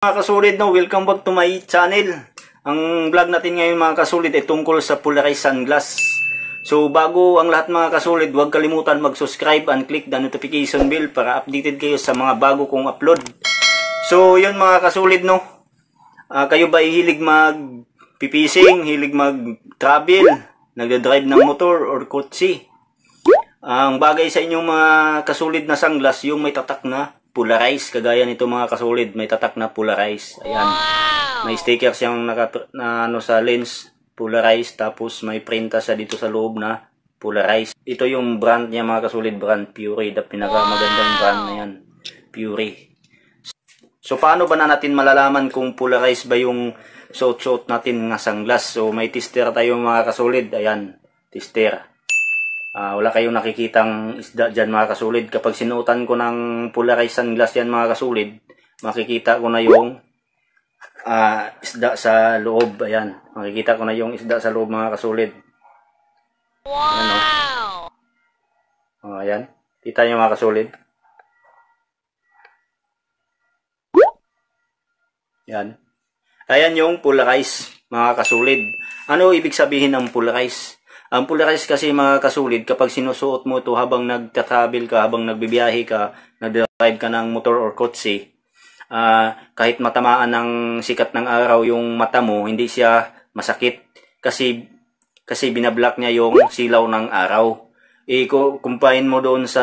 Mga kasulit, no? welcome back to my channel. Ang vlog natin ngayon mga kasulit ay tungkol sa polarized sunglass. So bago ang lahat mga kasulit, huwag kalimutan mag-subscribe and click the notification bell para updated kayo sa mga bago kong upload. So yun mga kasulit, no? Uh, kayo ba hilig mag-pipising, hilig mag-travel, nagdadrive ng motor or kotse? Uh, ang bagay sa inyong mga kasulit na sunglass, yung may tatak na polarized kagaya nito mga kasulid may tatak na polarized ayan may sticker siyang naka, na ano sa lens polarized tapos may printa sa dito sa loob na polarized ito yung brand niya mga kasulid brand Pure the pinakamagandang brand na yan Pure so paano ba na natin malalaman kung polarized ba yung suot-suot natin nga sunglass so may tester tayo mga kasulid ayan tester Uh, wala kayong nakikitang isda dyan mga kasulid. Kapag sinutan ko ng polarized glass yan mga kasulid, makikita ko na yung uh, isda sa loob. Ayan, makikita ko na yung isda sa loob mga kasulid. Wow! Ayan, oh. oh, ayan. Kita nyo mga kasulid. Ayan. Ayan yung polarized mga kasulid. Ano ibig sabihin ng polarized? Ang polarized kasi mga kasulid, kapag sinusuot mo ito habang nagtatravel ka, habang nagbibiyahe ka, nagdrive ka ng motor or kotse, uh, kahit matamaan ng sikat ng araw yung mata mo, hindi siya masakit kasi kasi binablock niya yung silaw ng araw. I-combine eh, mo doon sa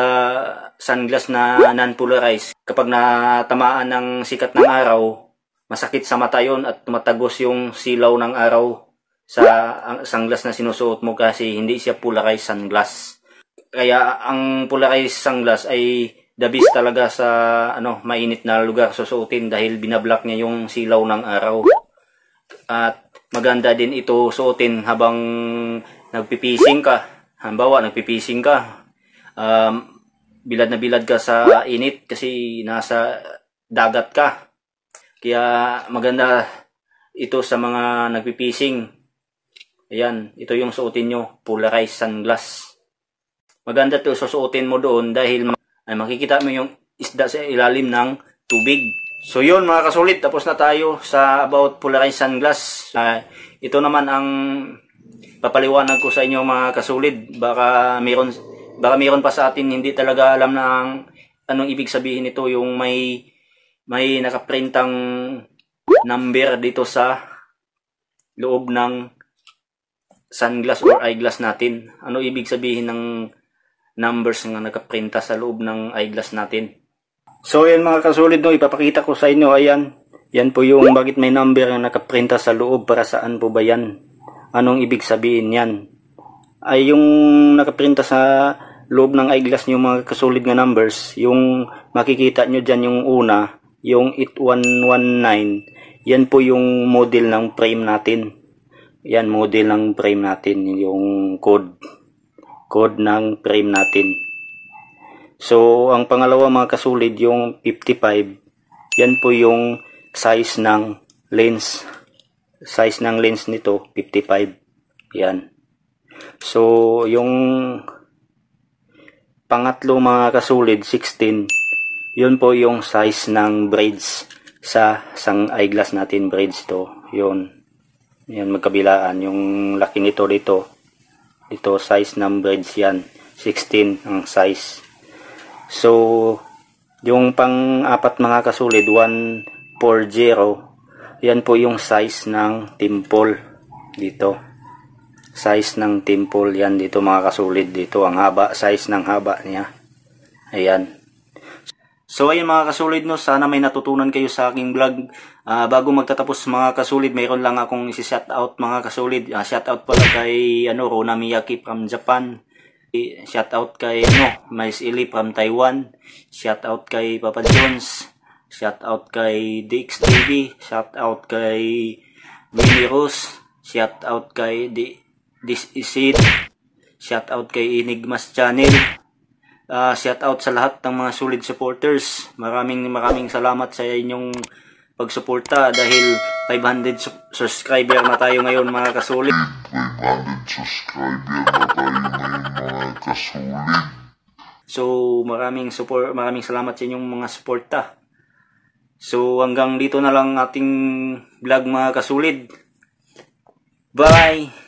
sunglass na non-polarized. Kapag natamaan ng sikat ng araw, masakit sa mata yon at tumatagos yung silaw ng araw sa ang sunglass na sinusuot mo kasi hindi siya polarized sunglass. Kaya ang polarized sunglass ay the best talaga sa ano mainit na lugar susuotin dahil binablock niya yung silaw ng araw. At maganda din ito suotin habang nagpipising ka. Halimbawa, nagpipising ka. Um, bilad na bilad ka sa init kasi nasa dagat ka. Kaya maganda ito sa mga nagpipising Ayan, ito yung suotin nyo, polarized sunglass. Maganda to susuotin mo doon dahil ay makikita mo yung isda sa ilalim ng tubig. So yun mga kasulit, tapos na tayo sa about polarized sunglass. Uh, ito naman ang papaliwanag ko sa inyo mga kasulit. Baka mayroon, baka mayroon pa sa atin hindi talaga alam na ang, anong ibig sabihin nito yung may may nakaprintang number dito sa loob ng sunglass or eyeglass natin. Ano ibig sabihin ng numbers na nakaprinta sa loob ng eyeglass natin? So yan mga kasulit no, ipapakita ko sa inyo, ayan. Yan po yung bakit may number na nakaprinta sa loob, para saan po ba yan? Anong ibig sabihin yan? Ay yung nakaprinta sa loob ng eyeglass nyo mga kasulid nga numbers, yung makikita nyo dyan yung una, yung 8119, yan po yung model ng frame natin. Yan, model ng frame natin. Yung code. Code ng frame natin. So, ang pangalawa mga kasulid, yung 55. Yan po yung size ng lens. Size ng lens nito, 55. Yan. So, yung pangatlo mga kasulid, 16. Yun po yung size ng braids sa sang eyeglass natin braids to. Yun. Yan, magkabilaan. Yung laki nito dito. Dito, size ng braids yan. 16 ang size. So, yung pang-apat mga kasulid, 140. Yan po yung size ng timpol dito. Size ng timpol yan dito mga kasulid dito. Ang haba, size ng haba niya. Ayan. So ayun mga kasulid no, sana may natutunan kayo sa aking vlog. Uh, bago magtatapos mga kasulid, mayroon lang akong isi-shout out mga kasulid. Uh, ah, shout out pala kay ano, Rona Miyaki from Japan. Shout out kay ano, Mais Ili from Taiwan. Shout out kay Papa Jones. Shout out kay DXTV. Shout out kay Mini Rose. Shout out kay Di This Is It. Shout out kay Enigmas Channel. Uh, shout out sa lahat ng mga solid supporters. Maraming maraming salamat sa inyong pagsuporta dahil 500 subscriber na tayo ngayon mga kasulit. 500 subscriber na tayo ngayon mga kasulit. So maraming support, maraming salamat sa inyong mga suporta. So hanggang dito na lang ating vlog mga kasulid. Bye!